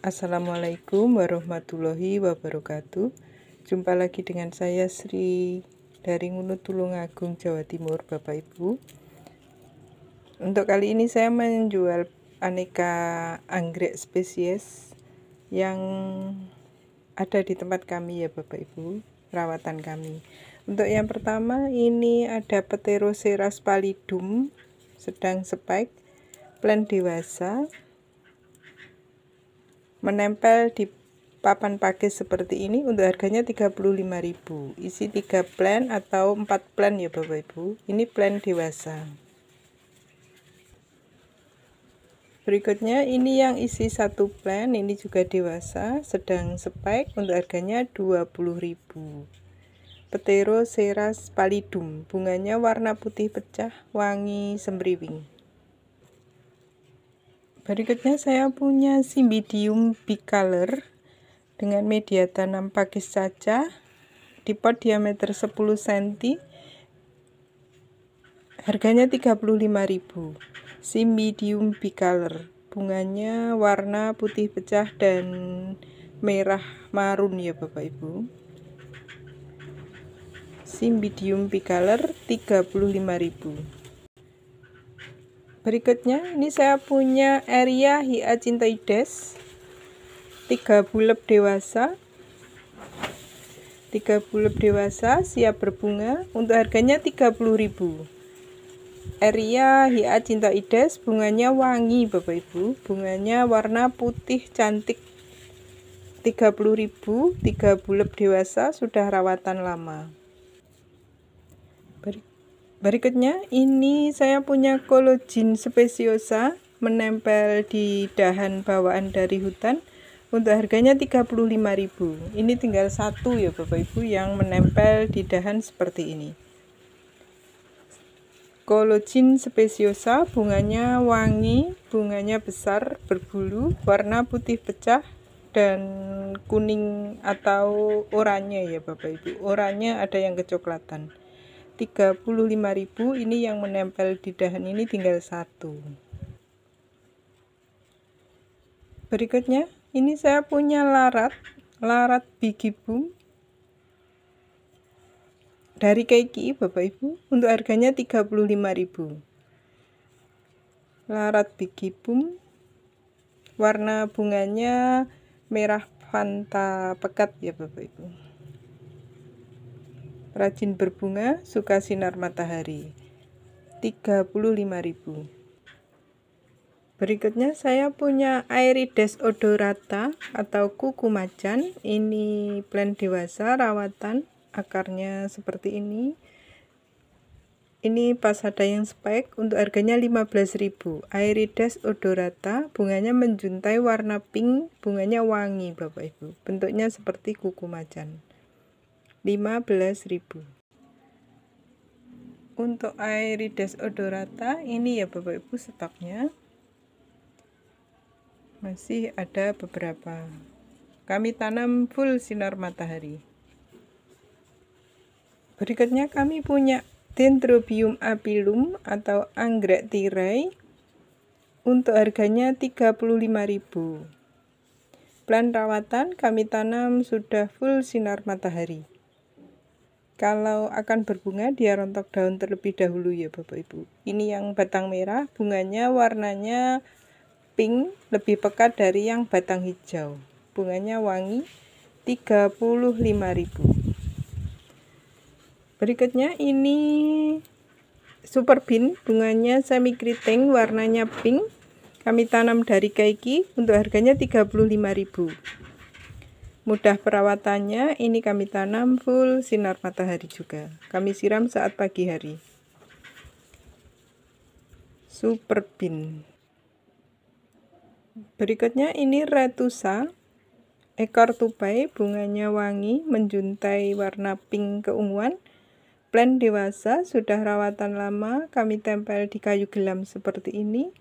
Assalamualaikum warahmatullahi wabarakatuh Jumpa lagi dengan saya Sri dari Ngunut Tulungagung Jawa Timur Bapak Ibu Untuk kali ini saya menjual aneka anggrek spesies yang ada di tempat kami ya Bapak Ibu perawatan kami untuk yang pertama ini ada Pterocera spalidum sedang spike plan dewasa menempel di papan pakis seperti ini untuk harganya 35.000 isi 3 plan atau 4 plan ya Bapak Ibu ini plan dewasa berikutnya ini yang isi satu plan ini juga dewasa sedang spike untuk harganya 20.000 Petero seras palidum bunganya warna putih pecah wangi sembriwing berikutnya saya punya simbidium bicolor dengan media tanam pakis saja di pot diameter 10 cm harganya 35000 simbidium bicolor bunganya warna putih pecah dan merah marun ya Bapak Ibu simbidium bicolor 35000 berikutnya ini saya punya area hyacinthaides tiga bulep dewasa tiga bulep dewasa siap berbunga untuk harganya 30000 area cintaides bunganya wangi Bapak Ibu bunganya warna putih cantik 30000 tiga bulep dewasa sudah rawatan lama berikutnya ini saya punya kolojin speciosa menempel di dahan bawaan dari hutan untuk harganya 35.000 ini tinggal satu ya Bapak Ibu yang menempel di dahan seperti ini Kolojin speciosa bunganya wangi bunganya besar berbulu warna putih pecah dan kuning atau oranye ya Bapak Ibu. Oranye ada yang kecoklatan. 35.000 ini yang menempel di dahan ini tinggal satu berikutnya ini saya punya larat larat bigi boom dari Keiki Bapak Ibu untuk harganya 35.000 larat bigi boom warna bunganya merah fanta pekat ya Bapak Ibu Rajin berbunga, suka sinar matahari. 35.000. Berikutnya saya punya Airides odorata atau kuku macan. Ini plant dewasa rawatan, akarnya seperti ini. Ini pas ada yang spek untuk harganya 15.000. Airides odorata, bunganya menjuntai warna pink, bunganya wangi Bapak Ibu. Bentuknya seperti kuku macan. 15.000 untuk Airides odorata ini ya Bapak Ibu stoknya masih ada beberapa kami tanam full sinar matahari berikutnya kami punya Dendrobium apilum atau anggrek tirai untuk harganya 35.000 plan rawatan kami tanam sudah full sinar matahari kalau akan berbunga, dia rontok daun terlebih dahulu ya Bapak Ibu. Ini yang batang merah, bunganya warnanya pink, lebih pekat dari yang batang hijau. Bunganya wangi, 35.000. Berikutnya ini super bean, bunganya semi keriting, warnanya pink. Kami tanam dari Kaiki untuk harganya 35.000. Mudah perawatannya, ini kami tanam full sinar matahari juga. Kami siram saat pagi hari. Super Bean. Berikutnya ini retusa. Ekor tupai, bunganya wangi, menjuntai warna pink keunguan. Plan dewasa, sudah rawatan lama, kami tempel di kayu gelam seperti ini.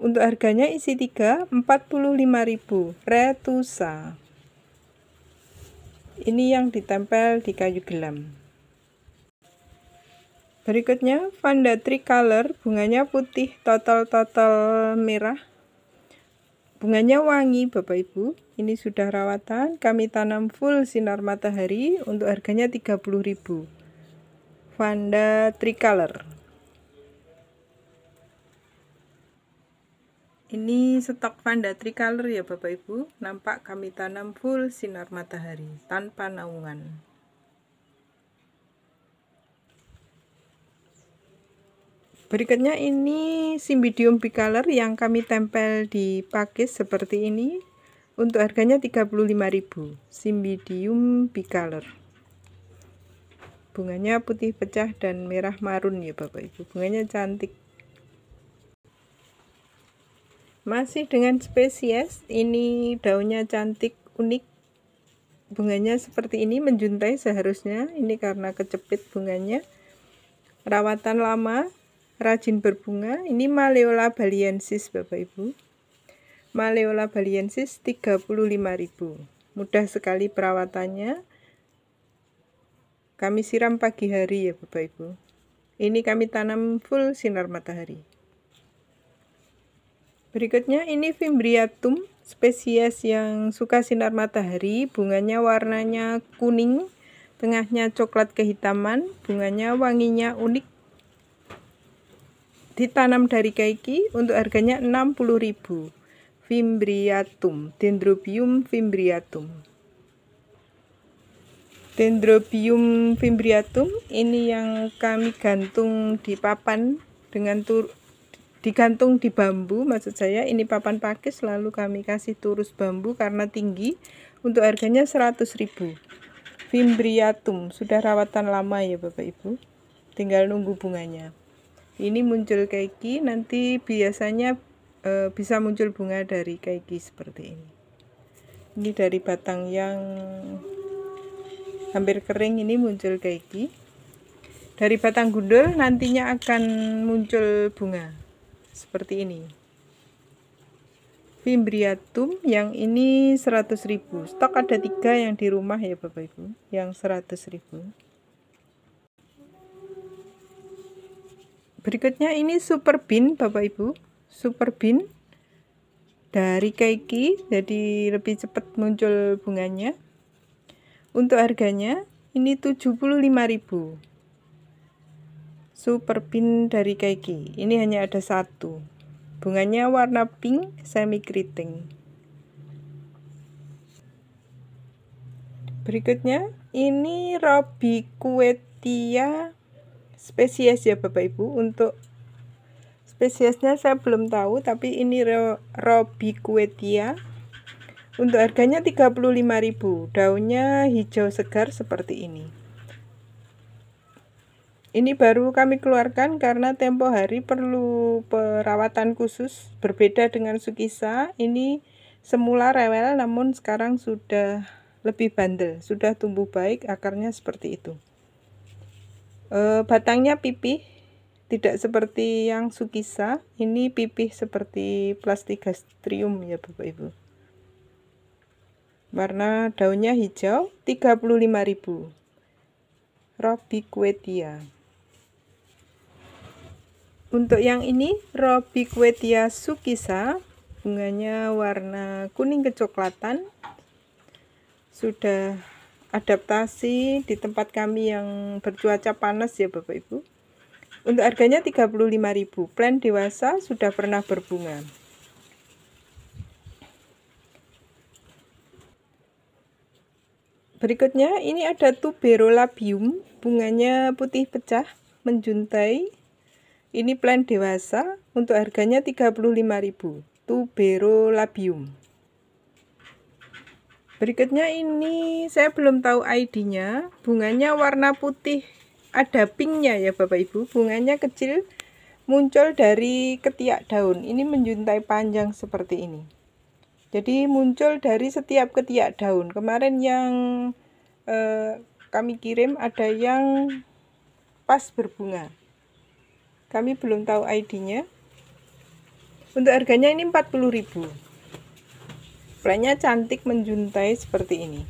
Untuk harganya isi 3, 45.000. Retusa. Ini yang ditempel di kayu gelam. Berikutnya, Vanda Tricolor, bunganya putih, total-total merah. Bunganya wangi, Bapak Ibu. Ini sudah rawatan, kami tanam full sinar matahari untuk harganya 30000 Vanda Tricolor. Ini stok Vanda Tricolor ya Bapak Ibu. Nampak kami tanam full sinar matahari tanpa naungan. Berikutnya ini simbidium bicolor yang kami tempel di pakis seperti ini. Untuk harganya 35.000. simbidium bicolor. Bunganya putih pecah dan merah marun ya Bapak Ibu. Bunganya cantik. Masih dengan spesies, ini daunnya cantik, unik. Bunganya seperti ini menjuntai seharusnya, ini karena kecepit bunganya. Rawatan lama, rajin berbunga, ini Maleola baliensis Bapak Ibu. Maleola baliensis 35.000. Mudah sekali perawatannya. Kami siram pagi hari ya Bapak Ibu. Ini kami tanam full sinar matahari. Berikutnya ini Fimbriatum, spesies yang suka sinar matahari, bunganya warnanya kuning, tengahnya coklat kehitaman, bunganya wanginya unik. Ditanam dari kaiki untuk harganya 60.000. Fimbriatum, Dendrobium fimbriatum. Dendrobium fimbriatum ini yang kami gantung di papan dengan tur digantung di bambu maksud saya ini papan pakis lalu kami kasih turus bambu karena tinggi untuk harganya 100.000 Fimbriatum sudah rawatan lama ya Bapak Ibu tinggal nunggu bunganya ini muncul keiki nanti biasanya e, bisa muncul bunga dari keiki seperti ini ini dari batang yang hampir kering ini muncul keiki dari batang gundul nantinya akan muncul bunga seperti ini Fimbriatum yang ini 100.000 stok ada tiga yang di rumah ya Bapak Ibu yang 100.000 berikutnya ini super bin Bapak Ibu super bin dari keiki jadi lebih cepat muncul bunganya untuk harganya ini ribu super pin dari Keiki. Ini hanya ada satu. Bunganya warna pink semi keriting. Berikutnya, ini Robi Kuetia spesies ya Bapak Ibu. Untuk spesiesnya saya belum tahu, tapi ini Robi Kuetia. Untuk harganya 35.000, daunnya hijau segar seperti ini. Ini baru kami keluarkan karena tempo hari perlu perawatan khusus berbeda dengan Sukisa. Ini semula rewel namun sekarang sudah lebih bandel, sudah tumbuh baik akarnya seperti itu. E, batangnya pipih, tidak seperti yang Sukisa. Ini pipih seperti plastigastrium ya Bapak Ibu. Warna daunnya hijau 35.000. Robiquetia untuk yang ini Robiquetia sukisa bunganya warna kuning kecoklatan sudah adaptasi di tempat kami yang bercuaca panas ya Bapak Ibu untuk harganya 35.000 plan dewasa sudah pernah berbunga Berikutnya ini ada Tuberolabium, bunganya putih pecah, menjuntai, ini plan dewasa untuk harganya 35.000. Tubero labium. Berikutnya ini saya belum tahu ID-nya. Bunganya warna putih, ada pinknya ya Bapak Ibu. Bunganya kecil muncul dari ketiak daun. Ini menjuntai panjang seperti ini. Jadi muncul dari setiap ketiak daun. Kemarin yang eh, kami kirim ada yang pas berbunga. Kami belum tahu ID-nya. Untuk harganya ini 40.000. Plannya cantik menjuntai seperti ini.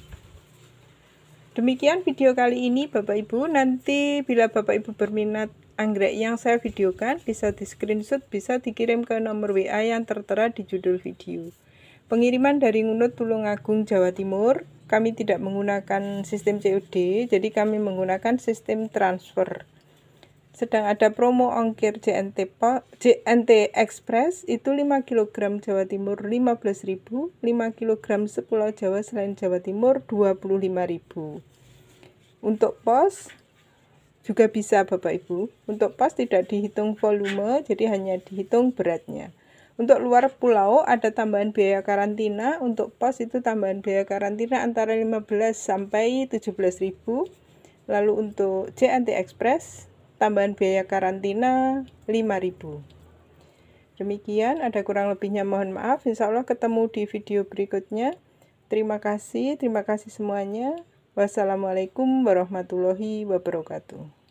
Demikian video kali ini Bapak Ibu. Nanti bila Bapak Ibu berminat anggrek yang saya videokan bisa di screenshot bisa dikirim ke nomor WA yang tertera di judul video. Pengiriman dari Ngunut Tulungagung Jawa Timur. Kami tidak menggunakan sistem COD, jadi kami menggunakan sistem transfer. Sedang ada promo ongkir JNT, po, JNT Express itu 5 kg Jawa Timur 15.000, 5 kg sepulau Jawa selain Jawa Timur 25.000. Untuk pos juga bisa Bapak Ibu. Untuk pos tidak dihitung volume, jadi hanya dihitung beratnya. Untuk luar pulau ada tambahan biaya karantina, untuk pos itu tambahan biaya karantina antara 15 sampai 17.000. Lalu untuk JNT Express tambahan biaya karantina 5000 demikian ada kurang lebihnya mohon maaf insya Allah ketemu di video berikutnya terima kasih terima kasih semuanya wassalamualaikum warahmatullahi wabarakatuh